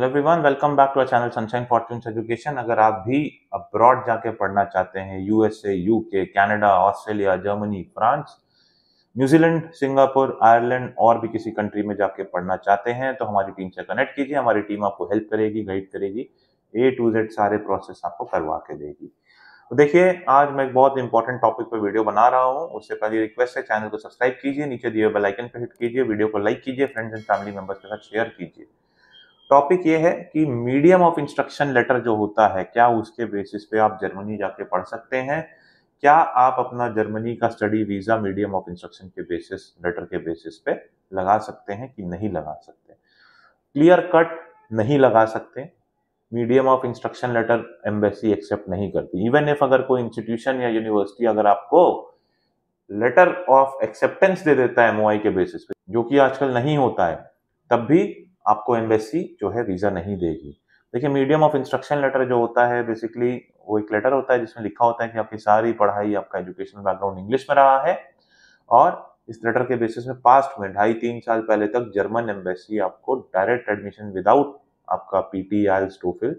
hello everyone welcome back to channel Sunshine Fortune Education अगर आप भी अब्रॉड जाके पढ़ना चाहते हैं USA UK Canada Australia Germany France New Zealand Singapore Ireland और भी किसी कंट्री में जाके पढ़ना चाहते हैं तो हमारी टीम से कनेक्ट कीजिए हमारी टीम आपको हेल्प करेगी गाइड करेगी ए टू जेड सारे प्रोसेस आपको करवा के देगी तो देखिए आज मैं एक बहुत इंपॉर्टेंट टॉपिक पर वीडियो बना रहा हूँ उससे पहले रिक्वेस्ट है चैनल को सब्सक्राइब कीजिए नीचे दिए बेल आइकन पर हिट कीजिए वीडियो को लाइक कीजिए फ्रेंड्स एंड फैमिली मेंबर्स के साथ शेयर कीजिए टॉपिक ये है कि मीडियम ऑफ इंस्ट्रक्शन लेटर जो होता है क्या उसके बेसिस पे आप जर्मनी जाके पढ़ सकते हैं क्या आप अपना जर्मनी का study visa medium of instruction के बेसिस लेटर के बेसिस पे लगा सकते हैं कि नहीं लगा सकते क्लियर कट नहीं लगा सकते medium of instruction letter embassy accept नहीं करती इवन इफ अगर कोई इंस्टीट्यूशन या यूनिवर्सिटी अगर आपको लेटर ऑफ एक्सेप्टेंस दे देता है एम के बेसिस पे जो कि आजकल नहीं होता है तब भी आपको एम्बेसी जो है वीज़ा नहीं देगी देखिए मीडियम ऑफ इंस्ट्रक्शन लेटर जो होता है बेसिकली वो एक लेटर होता है जिसमें लिखा होता है कि आपकी सारी पढ़ाई आपका एजुकेशनल बैकग्राउंड इंग्लिश में रहा है और इस लेटर के बेसिस में पास्ट में ढाई तीन साल पहले तक जर्मन एम्बेसी आपको डायरेक्ट एडमिशन विदाउट आपका P T I TOEFL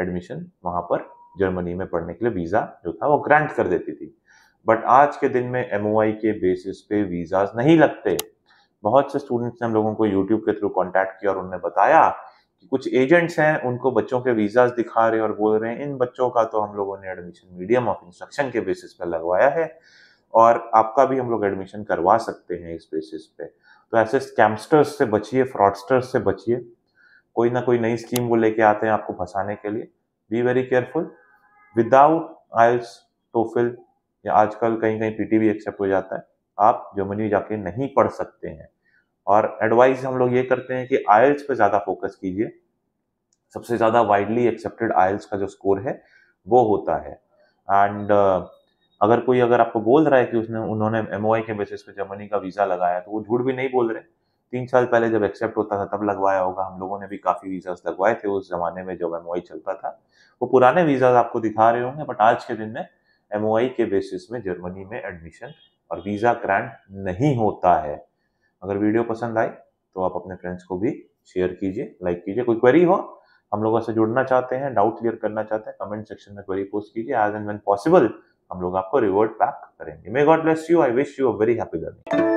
admission वहाँ पर जर्मनी में पढ़ने के लिए वीज़ा जो था वो ग्रांट कर देती थी बट आज के दिन में एम के बेसिस पे वीज़ाज नहीं लगते बहुत से स्टूडेंट्स ने हम लोगों को यूट्यूब के थ्रू कॉन्टैक्ट किया और उन्होंने बताया कि कुछ एजेंट्स हैं उनको बच्चों के वीज़ाज दिखा रहे और बोल रहे हैं इन बच्चों का तो हम लोगों ने एडमिशन मीडियम ऑफ इंस्ट्रक्शन के बेसिस पर लगवाया है और आपका भी हम लोग एडमिशन करवा सकते हैं इस बेसिस पे तो ऐसे स्कैमस्टर्स से बचिए फ्रॉडस्टर्स से बचिए कोई ना कोई नई स्कीम वो लेके आते हैं आपको फंसाने के लिए be very careful without IELTS TOEFL या आजकल कहीं कहीं पीटी भी एक्सेप्ट हो जाता है आप जर्मनी जाके नहीं पढ़ सकते हैं और एडवाइस हम लोग ये करते हैं कि आयल्स पे ज़्यादा फोकस कीजिए सबसे ज़्यादा वाइडली एक्सेप्टेड आयल्स का जो स्कोर है वो होता है एंड अगर कोई अगर आपको बोल रहा है कि उसने उन्होंने एम के बेसिस पे जर्मनी का वीज़ा लगाया तो वो झूठ भी नहीं बोल रहे तीन साल पहले जब एक्सेप्ट होता था तब लगवाया होगा हम लोगों ने भी काफ़ी वीज़ाज लगवाए थे उस ज़माने में जब एम चलता था वो पुराने वीज़ाज आपको दिखा रहे होंगे बट आज के दिन में एम के बेसिस में जर्मनी में एडमिशन और वीज़ा ग्रांट नहीं होता है अगर वीडियो पसंद आए तो आप अपने फ्रेंड्स को भी शेयर कीजिए लाइक कीजिए कोई क्वेरी हो हम लोगों से जुड़ना चाहते हैं डाउट क्लियर करना चाहते हैं कमेंट सेक्शन में क्वेरी पोस्ट कीजिए एज एंड वेन पॉसिबल हम लोग आपको रिवर्ट बैक करेंगे may God bless you I wish you a very happy learning